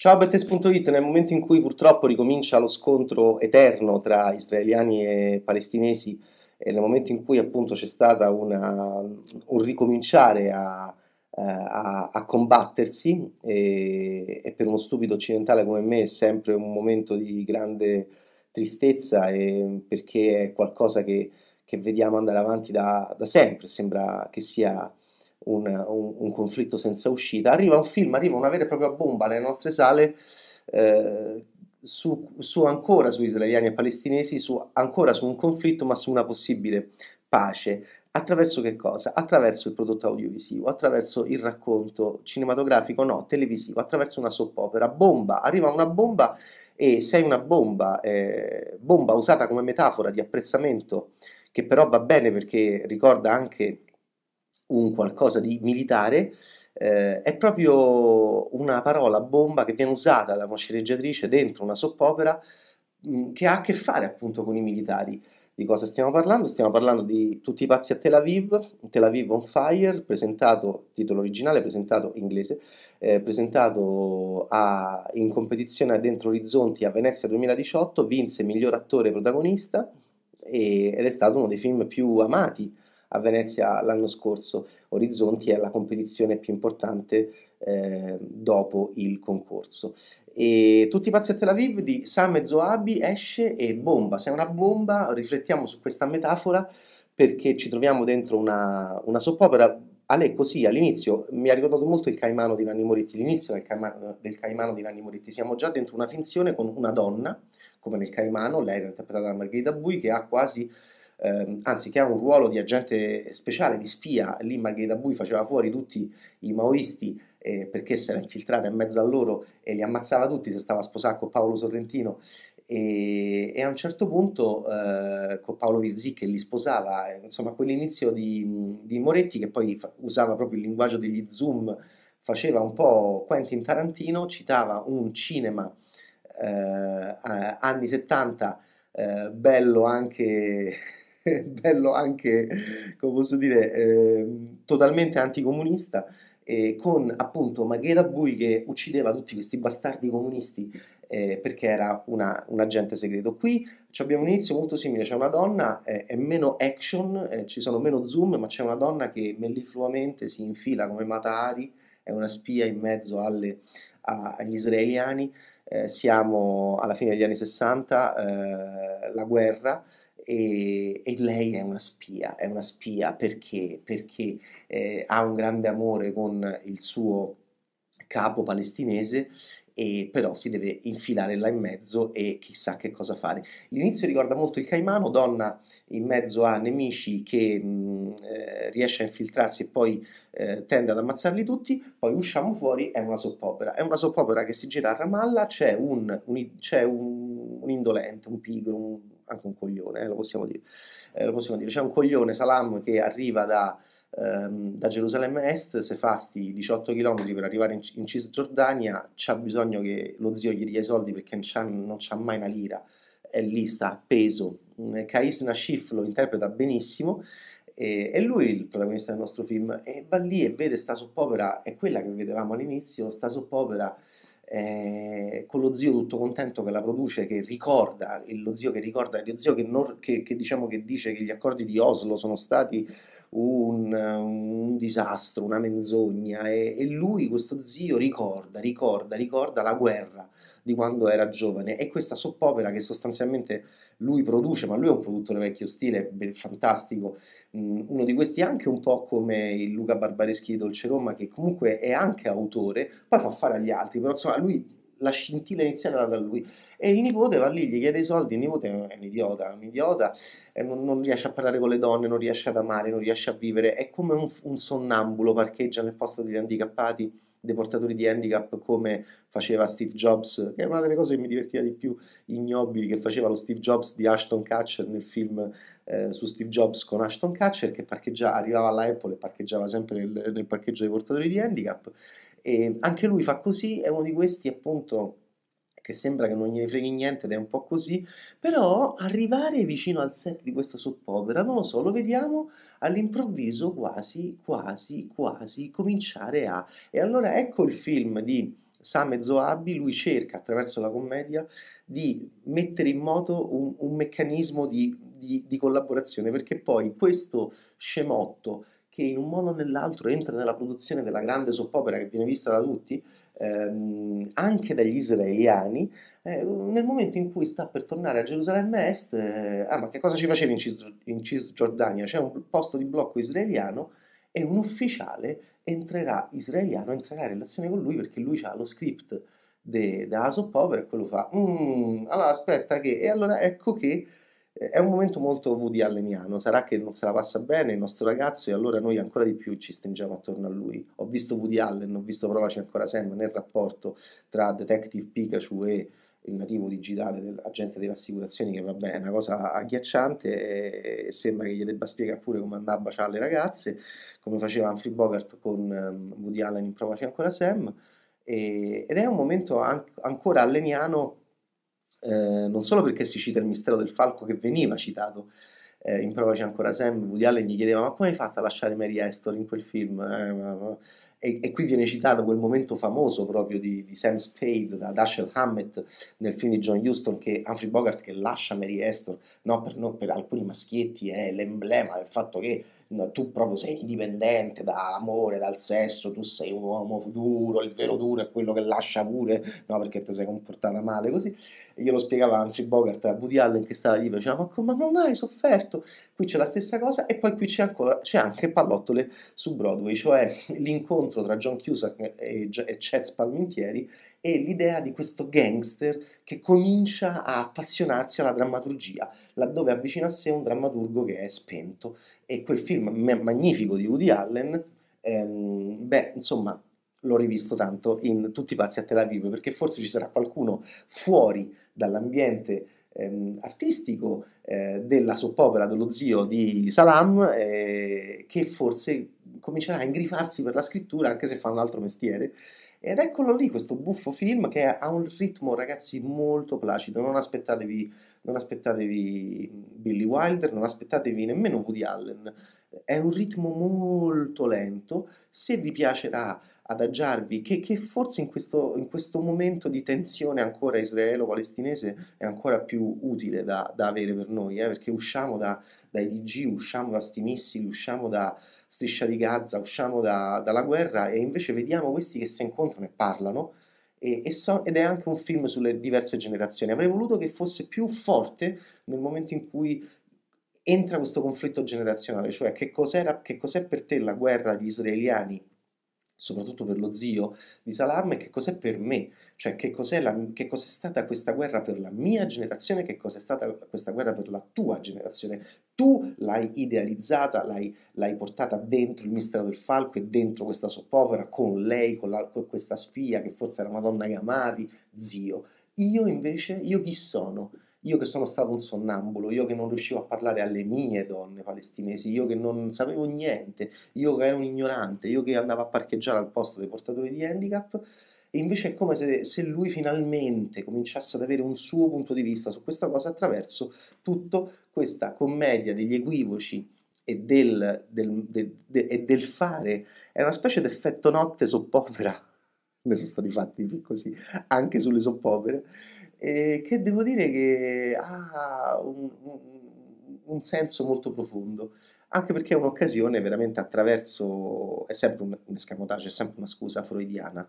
Ciao Bettes.it, nel momento in cui purtroppo ricomincia lo scontro eterno tra israeliani e palestinesi e nel momento in cui appunto c'è stato un ricominciare a, eh, a, a combattersi e, e, per uno stupido occidentale come me è sempre un momento di grande tristezza perché è qualcosa che, che, vediamo andare avanti da, da sempre, sembra che sia un, un, un, conflitto senza uscita. Arriva un film, arriva una vera e propria bomba nelle nostre sale eh, su, su, ancora su israeliani e palestinesi, su, ancora su un conflitto, ma su una possibile pace. Attraverso che cosa? Attraverso il prodotto audiovisivo, attraverso il racconto cinematografico, no, televisivo, attraverso una soppopera. Bomba, arriva una bomba e sei una bomba, eh, bomba usata come metafora di apprezzamento, che però va bene perché ricorda anche un qualcosa di militare, eh, è proprio una parola bomba che viene usata da una sceneggiatrice dentro una soppopera mm, che ha a che fare appunto con i militari. Di cosa stiamo parlando? Stiamo parlando di Tutti i pazzi a Tel Aviv, Tel Aviv on Fire, presentato, titolo originale, presentato in inglese, eh, presentato a, in competizione dentro Orizzonti a Venezia 2018, vinse miglior attore protagonista e, ed è stato uno dei film più amati a Venezia l'anno scorso. Orizzonti è la competizione più importante eh, dopo il concorso. E Tutti pazzi a Tel Aviv di Sam e Zoabi esce e bomba, se è una bomba, riflettiamo su questa metafora perché ci troviamo dentro una, una soppopera Ale così all'inizio mi ha ricordato molto il Caimano di Nanni Moretti, l'inizio del Caimano, del Caimano, di Nanni Moretti, siamo già dentro una finzione con una donna, come nel Caimano, lei era interpretata da Margherita Bui, che ha quasi ehm, anzi che ha un ruolo di agente speciale, di spia, lì Margherita Bui faceva fuori tutti i maoisti eh, perché si era infiltrata in mezzo a loro e li ammazzava tutti, se stava a sposare con Paolo Sorrentino e, e, a un certo punto eh, con Paolo Virzì che li sposava, eh, insomma quell'inizio di, di Moretti che poi fa, usava proprio il linguaggio degli zoom, faceva un po' Quentin Tarantino, citava un cinema eh, anni 70 eh, bello anche bello anche, come posso dire, eh, totalmente anticomunista, eh, con appunto Margherita Bui che uccideva tutti questi bastardi comunisti eh, perché era una, un agente segreto. Qui abbiamo un inizio molto simile, c'è una donna, eh, è meno action, eh, ci sono meno zoom, ma c'è una donna che mellifluamente si infila come Matari, è una spia in mezzo alle, a, agli israeliani. Eh, siamo alla fine degli anni 60, la guerra, e, e, lei è una spia, è una spia perché, perché eh, ha un grande amore con il suo capo palestinese e però si deve infilare là in mezzo e chissà che cosa fare. L'inizio ricorda molto il Caimano, donna in mezzo a nemici che mh, mm, eh, riesce a infiltrarsi e poi eh, tende ad ammazzarli tutti, poi usciamo fuori, è una soppopera. È una soppopera che si gira a Ramallah, c'è un, un, c'è un, un indolente, un pigro, un anche un coglione, eh, lo, possiamo dire, eh, lo possiamo dire, c'è un coglione Salam che arriva da, ehm, da Gerusalemme Est, se fa sti 18 km per arrivare in, in Cisgiordania, c'ha bisogno che lo zio gli dia i soldi perché non c'ha, non c'ha mai una lira, è lì, sta appeso. Mm, Kais Nashif lo interpreta benissimo, e, è lui il protagonista del nostro film, e va lì e vede sta soppopera, è quella che vedevamo all'inizio, sta soppopera eh, con lo zio tutto contento che la produce, che ricorda, lo zio che ricorda, lo zio che, non, che, che, diciamo che dice che gli accordi di Oslo sono stati un, un disastro, una menzogna e, e lui, questo zio, ricorda, ricorda, ricorda la guerra di quando era giovane e questa soppopera che sostanzialmente lui produce, ma lui è un produttore vecchio stile, bel, fantastico, uno di questi anche un po' come il Luca Barbareschi di Dolce Roma che comunque è anche autore, poi fa fare agli altri, però insomma lui la scintilla iniziale era da lui. E il nipote va lì, gli chiede i soldi, il nipote è un idiota, un idiota, non, non, riesce a parlare con le donne, non riesce ad amare, non riesce a vivere, è come un, un sonnambulo, parcheggia nel posto degli handicappati, dei portatori di handicap, come faceva Steve Jobs, che è una delle cose che mi divertiva di più, ignobili, che faceva lo Steve Jobs di Ashton Catcher nel film eh, su Steve Jobs con Ashton Catcher, che parcheggia, arrivava alla Apple e parcheggiava sempre nel, nel parcheggio dei portatori di handicap, e anche lui fa così, è uno di questi appunto che sembra che non gli freghi niente ed è un po' così, però arrivare vicino al set di questa soppopera, non lo so, lo vediamo all'improvviso quasi, quasi, quasi cominciare a... E allora ecco il film di Same Zoabi, lui cerca attraverso la commedia di mettere in moto un, un meccanismo di, di, di collaborazione, perché poi questo scemotto che in un modo o nell'altro entra nella produzione della grande soppopera che viene vista da tutti, ehm, anche dagli israeliani, eh, nel momento in cui sta per tornare a Gerusalemme Est, eh, ah ma che cosa ci faceva in, Cis- in Cisgiordania? C'è un posto di blocco israeliano e un ufficiale entrerà israeliano, entrerà in relazione con lui perché lui ha lo script de, da Aso e quello fa, mm, allora aspetta che, e allora ecco che eh, è un momento molto Woody Alleniano, sarà che non se la passa bene il nostro ragazzo e allora noi ancora di più ci stringiamo attorno a lui. Ho visto Woody Allen, ho visto provaci ancora Sam nel rapporto tra Detective Pikachu e il nativo digitale dell'agente delle assicurazioni che vabbè è una cosa agghiacciante e eh, sembra che gli debba spiegare pure come andava a baciare le ragazze come faceva Humphrey Bogart con ehm, Woody Allen in Provaci ancora Sam e, ed è un momento an- ancora alleniano eh, non solo perché si cita il mistero del falco che veniva citato, eh, in prova c'è ancora Sam, Woody Allen gli chiedeva ma come hai fatto a lasciare Mary Astor in quel film? Eh, e, e, qui viene citato quel momento famoso proprio di, di Sam Spade da Dashiell Hammett nel film di John Huston che Humphrey Bogart che lascia Mary Astor no, per, no, per, alcuni maschietti è l'emblema del fatto che no, tu proprio sei indipendente dall'amore, dal sesso, tu sei un uomo duro, il vero duro è quello che lascia pure perché ti sei comportata male così e glielo spiegava Humphrey Bogart a Woody Allen che stava lì, diceva ma, ma non hai sofferto, qui c'è la stessa cosa e poi qui c'è, ancora, c'è anche Pallottole su Broadway, cioè l'incontro tra John Cusack e, e Chez Palmentieri e l'idea di questo gangster che comincia a appassionarsi alla drammaturgia, laddove avvicina a sé un drammaturgo che è spento. E quel film magnifico di Woody Allen, ehm, beh, insomma, l'ho rivisto tanto in Tutti i pazzi a Tel Aviv, perché forse ci sarà qualcuno fuori dall'ambiente ehm, artistico eh, della soppopera dello zio di Salam, eh, che forse comincerà a ingrifarsi per la scrittura anche se fa un altro mestiere. Ed eccolo lì, questo buffo film che ha un ritmo, ragazzi, molto placido. Non aspettatevi, non aspettatevi Billy Wilder, non aspettatevi nemmeno Woody Allen. È un ritmo molto lento. Se vi piacerà adagiarvi, che, che forse in questo, in questo, momento di tensione ancora israelo-palestinese è ancora più utile da, da avere per noi, eh? perché usciamo da, dai DG, usciamo da sti missili, usciamo da, striscia di Gaza, usciamo da, dalla guerra e invece vediamo questi che si incontrano e parlano e, e so, ed è anche un film sulle diverse generazioni. Avrei voluto che fosse più forte nel momento in cui entra questo conflitto generazionale, cioè che, che cos'è per te la guerra degli israeliani soprattutto per lo zio di Salam, che cos'è per me, cioè che cos'è, la, che cos'è stata questa guerra per la mia generazione, che cos'è stata questa guerra per la tua generazione. Tu l'hai idealizzata, l'hai, l'hai portata dentro il mistero del falco e dentro questa soppopera con lei, con, la, con questa spia che forse era una donna che amavi, zio. Io invece, io chi sono? Io che sono stato un sonnambulo, io che non riuscivo a parlare alle mie donne palestinesi, io che non sapevo niente, io che ero un ignorante, io che andavo a parcheggiare al posto dei portatori di handicap, e invece è come se, se, lui finalmente cominciasse ad avere un suo punto di vista su questa cosa attraverso tutta questa commedia degli equivoci e del, del, del, de, del fare. È una specie di effetto notte soppopera. Ne sono stati fatti così anche sulle soppopere che devo dire che ha un, un, senso molto profondo, anche perché è un'occasione veramente attraverso, è sempre un, un escamotage, è sempre una scusa freudiana,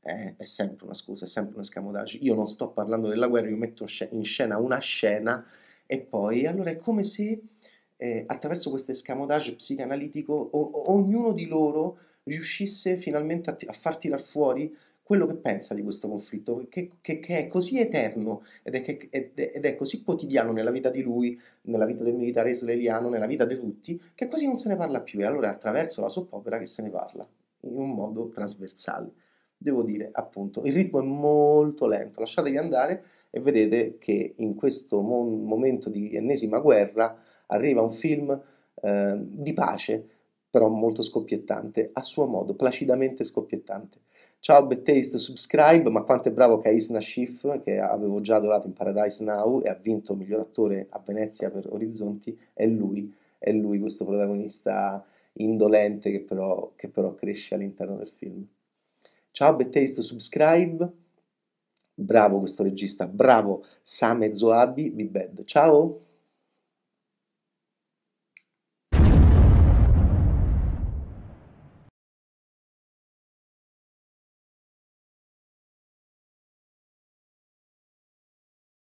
eh, è sempre una scusa, è sempre un escamotage. Io non sto parlando della guerra, io metto in scena una scena e poi allora è come se eh, attraverso questo escamotage psicanalitico o, ognuno di loro riuscisse finalmente a, t- a far tirar fuori quello che pensa di questo conflitto, che, che, che è così eterno ed è, che, ed, è, ed è, così quotidiano nella vita di lui, nella vita del militare israeliano, nella vita di tutti, che quasi non se ne parla più. E allora è attraverso la soppopera che se ne parla, in un modo trasversale. Devo dire, appunto, il ritmo è molto lento, lasciatevi andare e vedete che in questo mon- momento di ennesima guerra arriva un film eh, di pace, però molto scoppiettante, a suo modo, placidamente scoppiettante. Ciao Bettaste, subscribe, ma quanto è bravo Kaisna Schiff, che avevo già adorato in Paradise Now e ha vinto miglior attore a Venezia per Orizzonti, è lui, è lui questo protagonista indolente che però, che però cresce all'interno del film. Ciao Bettaste, subscribe, bravo questo regista, bravo Same Zoabi, Big Bad, ciao!